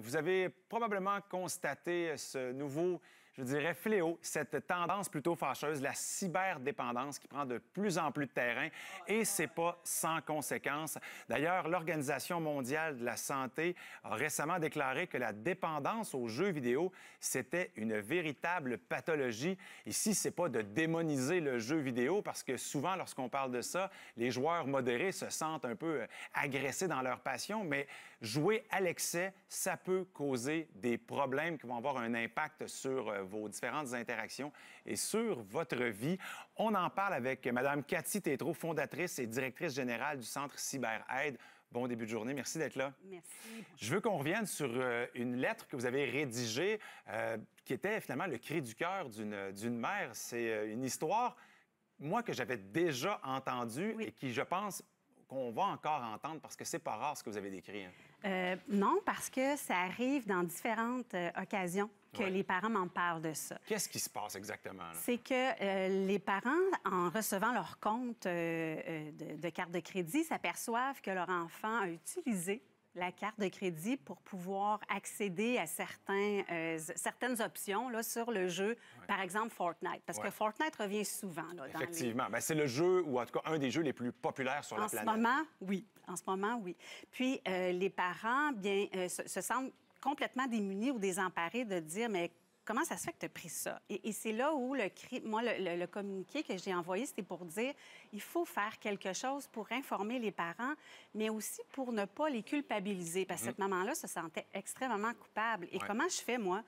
vous avez probablement constaté ce nouveau je dirais, fléau, cette tendance plutôt fâcheuse, la cyberdépendance qui prend de plus en plus de terrain et c'est pas sans conséquences. D'ailleurs, l'Organisation mondiale de la santé a récemment déclaré que la dépendance aux jeux vidéo, c'était une véritable pathologie. Ici, c'est pas de démoniser le jeu vidéo parce que souvent, lorsqu'on parle de ça, les joueurs modérés se sentent un peu euh, agressés dans leur passion, mais jouer à l'excès, ça peut causer des problèmes qui vont avoir un impact sur euh, vos différentes interactions et sur votre vie. On en parle avec Mme Cathy tétro fondatrice et directrice générale du Centre CyberAide. Bon début de journée. Merci d'être là. Merci. Je veux qu'on revienne sur euh, une lettre que vous avez rédigée euh, qui était finalement le cri du cœur d'une euh, mère. C'est une histoire, moi, que j'avais déjà entendue et qui, je pense, qu'on va encore entendre parce que c'est pas rare ce que vous avez décrit. Hein. Euh, non, parce que ça arrive dans différentes euh, occasions que les parents m'en parlent de ça. Qu'est-ce qui se passe exactement? C'est que euh, les parents, en recevant leur compte de, de, carte de crédit, s'aperçoivent que leur enfant a utilisé la carte de crédit pour pouvoir accéder à certains, euh, certaines options là, sur le jeu, par exemple Fortnite, parce que Fortnite revient souvent. Là, Effectivement, ben, c'est le jeu, ou en tout cas un des jeux les plus populaires sur la planète. En ce moment, oui. En ce moment, oui. Puis euh, les parents, bien, euh, se, se sentent complètement démunis ou désemparés de dire, mais Comment ça se fait que tu as pris ça? Et, c'est là où le cri... moi, le, communiqué que j'ai envoyé, c'était pour dire il faut faire quelque chose pour informer les parents, mais aussi pour ne pas les culpabiliser. Parce que mm-hmm. cette maman-là se sentait extrêmement coupable. Et comment je fais, moi,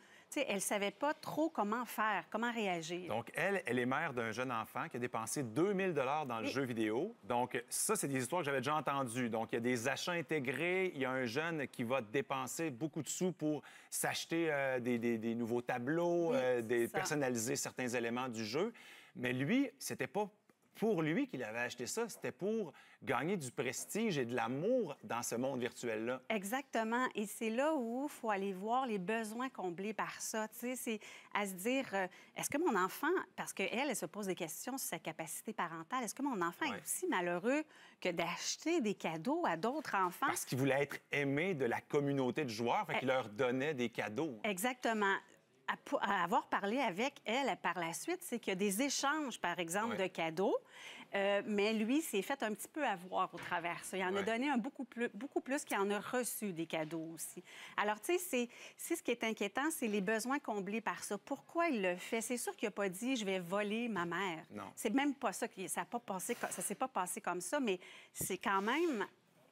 elle savait pas trop comment faire, comment réagir. Donc, elle, elle est mère d'un jeune enfant qui a dépensé 2000 dollars dans le jeu vidéo. Donc, ça, c'est des histoires que j'avais déjà entendues. Donc, il y a des achats intégrés, il y a un jeune qui va dépenser beaucoup de sous pour s'acheter euh, des, nouveaux tableaux, euh, personnaliser certains éléments du jeu. Mais lui, c'était pas pour lui qu'il avait acheté ça, c'était pour gagner du prestige et de l'amour dans ce monde virtuel-là. Exactement. Et c'est là où il faut aller voir les besoins comblés par ça. C'est à se dire, euh, est-ce que mon enfant, parce qu'elle, elle se pose des questions sur sa capacité parentale, est-ce que mon enfant est aussi malheureux que d'acheter des cadeaux à d'autres enfants? Parce qu'il voulait être aimé de la communauté de joueurs, fait eh qu'il leur donnait des cadeaux. Exactement à, avoir parlé avec elle par la suite, c'est qu'il y a des échanges, par exemple, de cadeaux, euh, mais lui s'est fait un petit peu avoir au travers Il en a donné un beaucoup plus, beaucoup plus qu'il en a reçu des cadeaux aussi. Alors, tu sais, c'est ce qui est inquiétant, c'est les besoins comblés par ça. Pourquoi il le fait? C'est sûr qu'il n'a pas dit « je vais voler ma mère ». Non. C'est même pas ça, ça ne s'est pas passé comme ça, mais c'est quand même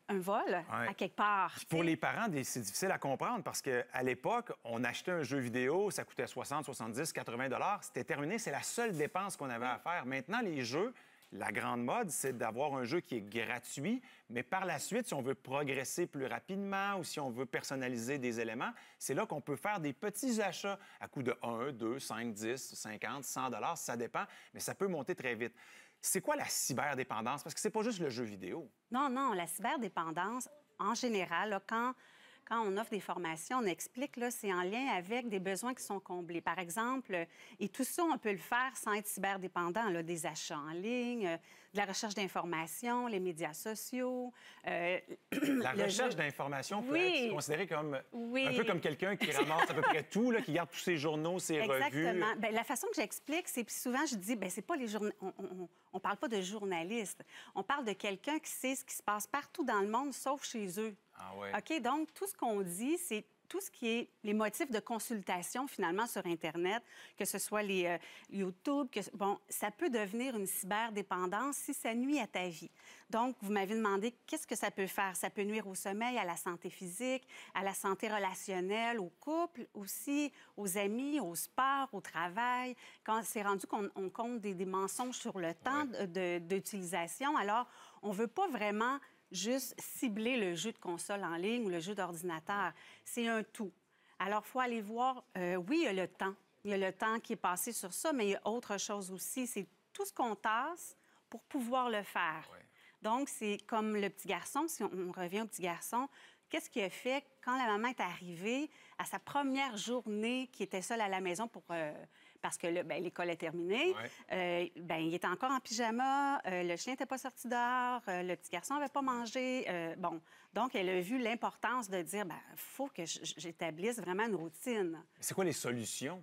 un vol à quelque part. pour les parents, c'est difficile à comprendre parce qu'à l'époque, on achetait un jeu vidéo, ça coûtait 60, 70, 80 dollars, c'était terminé, c'est la seule dépense qu'on avait à faire. Maintenant, les jeux, la grande mode, c'est d'avoir un jeu qui est gratuit, mais par la suite, si on veut progresser plus rapidement ou si on veut personnaliser des éléments, c'est là qu'on peut faire des petits achats à coût de 1, 2, 5, 10, 50, 100 dollars, ça dépend, mais ça peut monter très vite. C'est quoi la cyberdépendance? Parce que c'est pas juste le jeu vidéo. Non, non, la cyberdépendance, en général, quand quand on offre des formations, on explique, que c'est en lien avec des besoins qui sont comblés. Par exemple, euh, et tout ça, on peut le faire sans être cyberdépendant, des achats en ligne, euh, de la recherche d'informations, les médias sociaux. Euh, la recherche d'informations peut être considérée comme un peu comme quelqu'un qui ramasse à peu près tout, là, qui garde tous ses journaux, ses revues. Exactement. Ben, la façon que j'explique, c'est puis souvent je dis, ben c'est pas les journaux, on, on, parle pas de journaliste, on parle de quelqu'un qui sait ce qui se passe partout dans le monde, sauf chez eux. Ah OK, donc tout ce qu'on dit, c'est tout ce qui est les motifs de consultation finalement sur Internet, que ce soit les euh, YouTube, que, bon, ça peut devenir une cyberdépendance si ça nuit à ta vie. Donc, vous m'avez demandé qu'est-ce que ça peut faire. Ça peut nuire au sommeil, à la santé physique, à la santé relationnelle, au couple aussi, aux amis, au sport, au travail. Quand c'est rendu qu'on compte des, mensonges sur le temps d'utilisation, alors on veut pas vraiment juste cibler le jeu de console en ligne ou le jeu d'ordinateur. C'est un tout. Alors, faut aller voir, euh, oui, il y a le temps. Il y a le temps qui est passé sur ça, mais il y a autre chose aussi. C'est tout ce qu'on tasse pour pouvoir le faire. Donc, c'est comme le petit garçon, si on, revient au petit garçon, qu'est-ce qu'il a fait quand la maman est arrivée à sa première journée qui était seule à la maison pour euh, parce que ben, l'école est terminée. Euh, ben, il était encore en pyjama, euh, le chien n'était pas sorti dehors, euh, le petit garçon n'avait pas mangé. bon, donc elle a vu l'importance de dire, il ben, faut que j'établisse vraiment une routine. C'est quoi les solutions?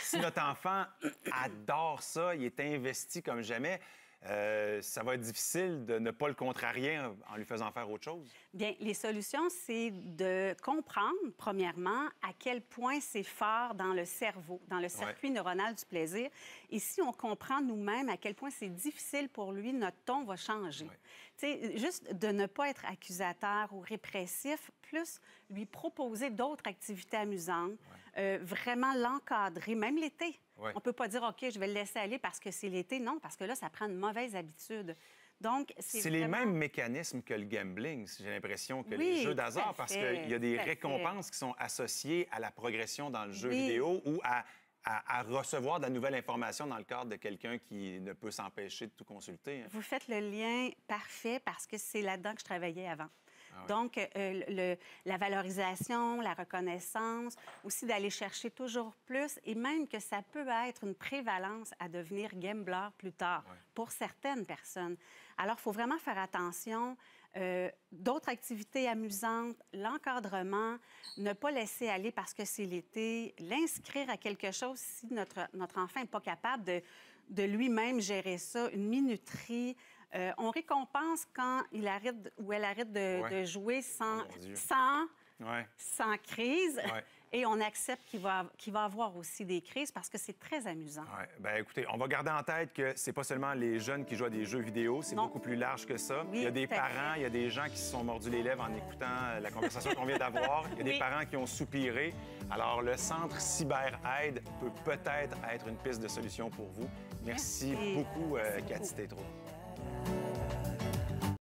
Si notre enfant adore ça, il est investi comme jamais, euh, ça va être difficile de ne pas le contrarier en lui faisant faire autre chose? Bien, les solutions, c'est de comprendre, premièrement, à quel point c'est fort dans le cerveau, dans le circuit neuronal du plaisir. Et si on comprend nous-mêmes à quel point c'est difficile pour lui, notre ton va changer. Tu sais, juste de ne pas être accusateur ou répressif, plus lui proposer d'autres activités amusantes. Euh, vraiment l'encadrer, même l'été. On ne peut pas dire, OK, je vais le laisser aller parce que c'est l'été. Non, parce que là, ça prend une mauvaise habitude. Donc, c'est les mêmes mécanismes que le gambling, j'ai l'impression, que les jeux d'hasard, parce qu'il y a des récompenses qui sont associées à la progression dans le jeu vidéo ou à à, recevoir de la nouvelle information dans le cadre de quelqu'un qui ne peut s'empêcher de tout consulter. Hein. Vous faites le lien parfait parce que c'est là-dedans que je travaillais avant. Ah Donc, euh, le, la valorisation, la reconnaissance, aussi d'aller chercher toujours plus et même que ça peut être une prévalence à devenir gambler plus tard pour certaines personnes. Alors, il faut vraiment faire attention. Euh, d'autres activités amusantes, l'encadrement, ne pas laisser aller parce que c'est l'été, l'inscrire à quelque chose si notre, notre enfant n'est pas capable de, de lui-même gérer ça, une minuterie, euh, on récompense quand il arrête ou elle arrête de, jouer sans, oh, crise. Et on accepte qu'il va, avoir aussi des crises parce que c'est très amusant. Ben, écoutez, on va garder en tête que ce c'est pas seulement les jeunes qui jouent à des jeux vidéo, c'est beaucoup plus large que ça. il y a des parents, il y a des gens qui se sont mordus les lèvres en écoutant la conversation qu'on vient d'avoir. Il y a des parents qui ont soupiré. Alors, le centre CyberAide peut peut-être être une piste de solution pour vous. Merci, beaucoup, euh, Cathy Tétro.